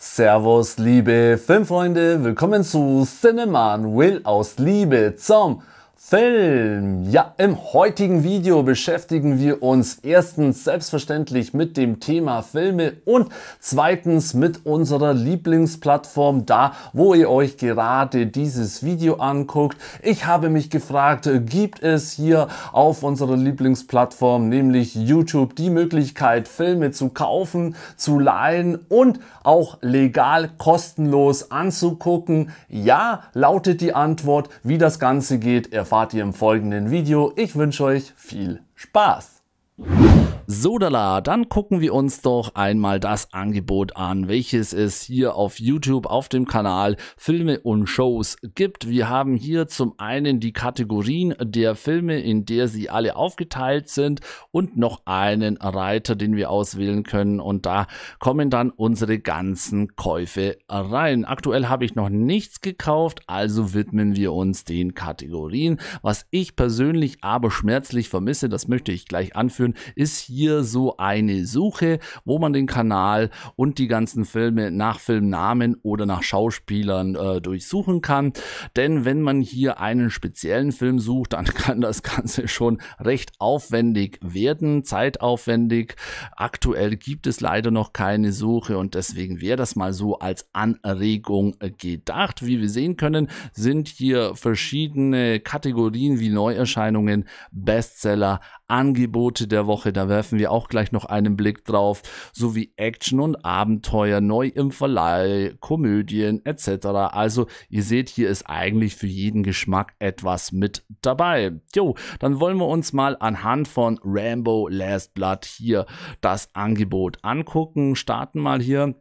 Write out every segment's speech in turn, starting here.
Servus, liebe Filmfreunde, willkommen zu Cineman Will aus Liebe zum Film. Ja, im heutigen Video beschäftigen wir uns erstens selbstverständlich mit dem Thema Filme und zweitens mit unserer Lieblingsplattform da, wo ihr euch gerade dieses Video anguckt. Ich habe mich gefragt, gibt es hier auf unserer Lieblingsplattform, nämlich YouTube, die Möglichkeit, Filme zu kaufen, zu leihen und auch legal kostenlos anzugucken? Ja, lautet die Antwort. Wie das Ganze geht, erfahrt erfahrt ihr im folgenden Video. Ich wünsche euch viel Spaß! Sodala, dann gucken wir uns doch einmal das Angebot an, welches es hier auf YouTube auf dem Kanal Filme und Shows gibt. Wir haben hier zum einen die Kategorien der Filme, in der sie alle aufgeteilt sind und noch einen Reiter, den wir auswählen können und da kommen dann unsere ganzen Käufe rein. Aktuell habe ich noch nichts gekauft, also widmen wir uns den Kategorien. Was ich persönlich aber schmerzlich vermisse, das möchte ich gleich anführen, ist hier hier so eine Suche, wo man den Kanal und die ganzen Filme nach Filmnamen oder nach Schauspielern äh, durchsuchen kann. Denn wenn man hier einen speziellen Film sucht, dann kann das Ganze schon recht aufwendig werden, zeitaufwendig. Aktuell gibt es leider noch keine Suche und deswegen wäre das mal so als Anregung gedacht. Wie wir sehen können, sind hier verschiedene Kategorien wie Neuerscheinungen, Bestseller, Angebote der Woche. Da werfen wir auch gleich noch einen Blick drauf, sowie Action und Abenteuer, neu im Verleih, Komödien etc. Also ihr seht, hier ist eigentlich für jeden Geschmack etwas mit dabei. Jo, dann wollen wir uns mal anhand von Rambo Last Blood hier das Angebot angucken. Starten mal hier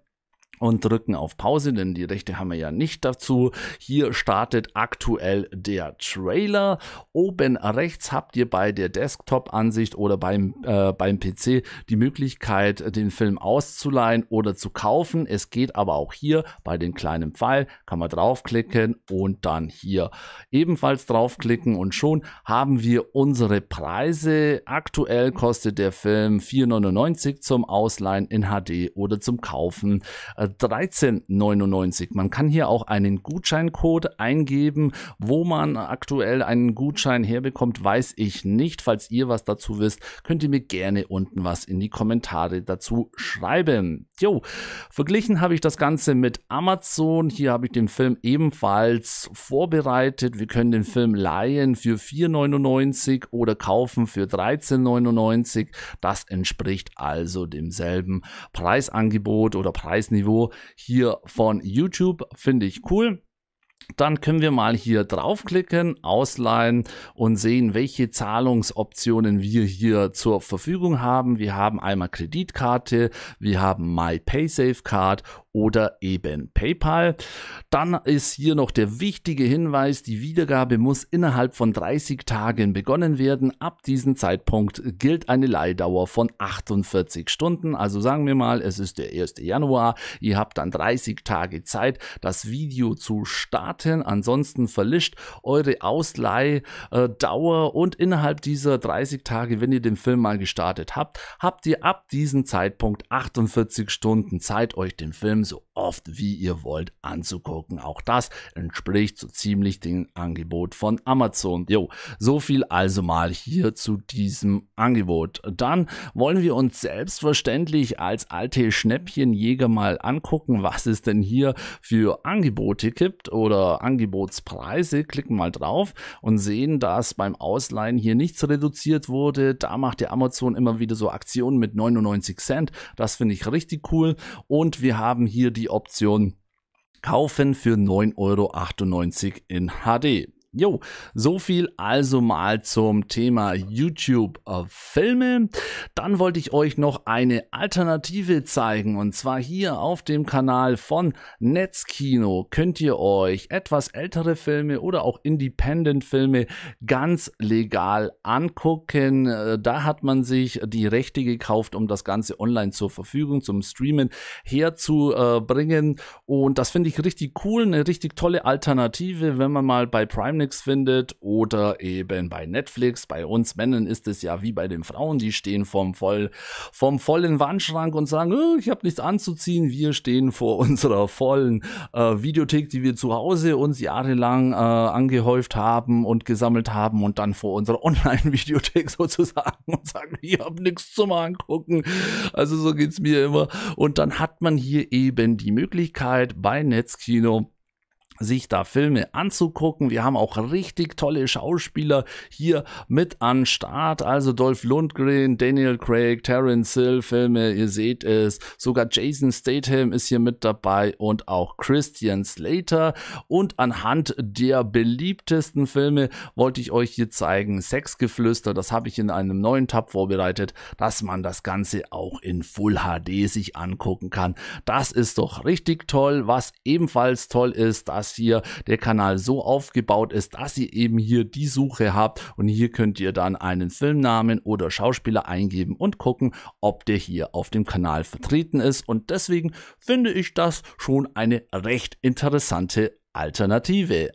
und drücken auf Pause, denn die Rechte haben wir ja nicht dazu. Hier startet aktuell der Trailer. Oben rechts habt ihr bei der Desktop-Ansicht oder beim, äh, beim PC die Möglichkeit, den Film auszuleihen oder zu kaufen. Es geht aber auch hier bei den kleinen Pfeil, kann man draufklicken und dann hier ebenfalls draufklicken und schon haben wir unsere Preise. Aktuell kostet der Film 4,99 zum Ausleihen in HD oder zum Kaufen. 13,99. Man kann hier auch einen Gutscheincode eingeben. Wo man aktuell einen Gutschein herbekommt, weiß ich nicht. Falls ihr was dazu wisst, könnt ihr mir gerne unten was in die Kommentare dazu schreiben. Jo, verglichen habe ich das Ganze mit Amazon. Hier habe ich den Film ebenfalls vorbereitet. Wir können den Film leihen für 4,99 oder kaufen für 13,99. Das entspricht also demselben Preisangebot oder Preisniveau hier von YouTube. Finde ich cool. Dann können wir mal hier draufklicken, ausleihen und sehen, welche Zahlungsoptionen wir hier zur Verfügung haben. Wir haben einmal Kreditkarte, wir haben My PaySafe Card oder eben PayPal. Dann ist hier noch der wichtige Hinweis, die Wiedergabe muss innerhalb von 30 Tagen begonnen werden. Ab diesem Zeitpunkt gilt eine Leihdauer von 48 Stunden. Also sagen wir mal, es ist der 1. Januar. Ihr habt dann 30 Tage Zeit, das Video zu starten. Ansonsten verlischt eure Ausleihdauer und innerhalb dieser 30 Tage, wenn ihr den Film mal gestartet habt, habt ihr ab diesem Zeitpunkt 48 Stunden Zeit, euch den Film so oft wie ihr wollt anzugucken. Auch das entspricht so ziemlich dem Angebot von Amazon. Jo, so viel also mal hier zu diesem Angebot. Dann wollen wir uns selbstverständlich als alte Schnäppchenjäger mal angucken, was es denn hier für Angebote gibt oder Angebotspreise. Klicken mal drauf und sehen, dass beim Ausleihen hier nichts reduziert wurde. Da macht der Amazon immer wieder so Aktionen mit 99 Cent. Das finde ich richtig cool. Und wir haben hier die Option kaufen für 9,98 Euro in HD. Jo, so viel also mal zum Thema YouTube-Filme. Äh, Dann wollte ich euch noch eine Alternative zeigen und zwar hier auf dem Kanal von Netzkino könnt ihr euch etwas ältere Filme oder auch Independent-Filme ganz legal angucken. Äh, da hat man sich die Rechte gekauft, um das Ganze online zur Verfügung zum Streamen herzubringen und das finde ich richtig cool, eine richtig tolle Alternative, wenn man mal bei Prime Comics findet oder eben bei Netflix. Bei uns Männern ist es ja wie bei den Frauen, die stehen vom, voll, vom vollen Wandschrank und sagen, oh, ich habe nichts anzuziehen. Wir stehen vor unserer vollen äh, Videothek, die wir zu Hause uns jahrelang äh, angehäuft haben und gesammelt haben und dann vor unserer Online-Videothek sozusagen und sagen, ich habe nichts zum Angucken. Also so geht es mir immer. Und dann hat man hier eben die Möglichkeit bei Netzkino sich da Filme anzugucken. Wir haben auch richtig tolle Schauspieler hier mit an Start. Also Dolph Lundgren, Daniel Craig, Terence Hill Filme, ihr seht es. Sogar Jason Statham ist hier mit dabei und auch Christian Slater. Und anhand der beliebtesten Filme wollte ich euch hier zeigen Sexgeflüster. Das habe ich in einem neuen Tab vorbereitet, dass man das Ganze auch in Full HD sich angucken kann. Das ist doch richtig toll. Was ebenfalls toll ist, dass dass hier der Kanal so aufgebaut ist, dass ihr eben hier die Suche habt und hier könnt ihr dann einen Filmnamen oder Schauspieler eingeben und gucken, ob der hier auf dem Kanal vertreten ist und deswegen finde ich das schon eine recht interessante Alternative.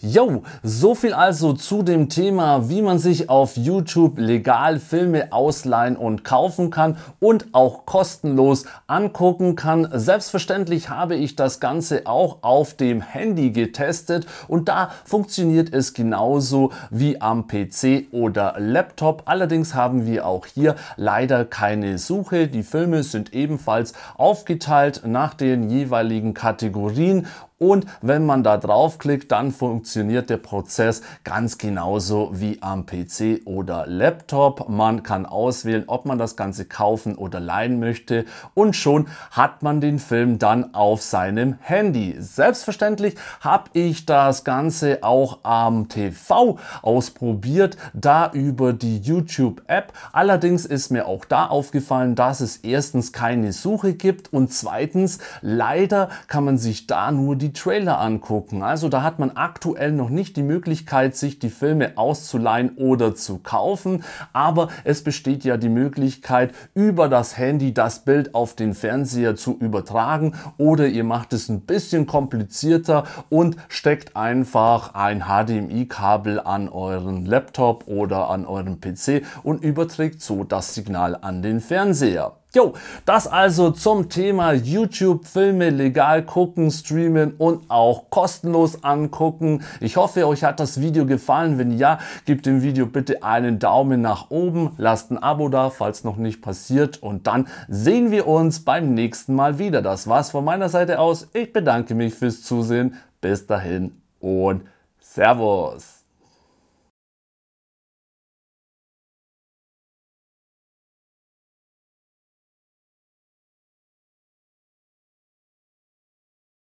Yo, so viel also zu dem Thema, wie man sich auf YouTube legal Filme ausleihen und kaufen kann und auch kostenlos angucken kann. Selbstverständlich habe ich das Ganze auch auf dem Handy getestet und da funktioniert es genauso wie am PC oder Laptop. Allerdings haben wir auch hier leider keine Suche. Die Filme sind ebenfalls aufgeteilt nach den jeweiligen Kategorien und wenn man da draufklickt, dann funktioniert der Prozess ganz genauso wie am PC oder Laptop. Man kann auswählen, ob man das Ganze kaufen oder leihen möchte. Und schon hat man den Film dann auf seinem Handy. Selbstverständlich habe ich das Ganze auch am TV ausprobiert, da über die YouTube-App. Allerdings ist mir auch da aufgefallen, dass es erstens keine Suche gibt und zweitens leider kann man sich da nur die die Trailer angucken. Also da hat man aktuell noch nicht die Möglichkeit, sich die Filme auszuleihen oder zu kaufen. Aber es besteht ja die Möglichkeit, über das Handy das Bild auf den Fernseher zu übertragen. Oder ihr macht es ein bisschen komplizierter und steckt einfach ein HDMI-Kabel an euren Laptop oder an euren PC und überträgt so das Signal an den Fernseher. Jo, das also zum Thema YouTube Filme legal gucken, streamen und auch kostenlos angucken. Ich hoffe, euch hat das Video gefallen. Wenn ja, gebt dem Video bitte einen Daumen nach oben, lasst ein Abo da, falls noch nicht passiert und dann sehen wir uns beim nächsten Mal wieder. Das war's von meiner Seite aus. Ich bedanke mich fürs Zusehen. Bis dahin und Servus.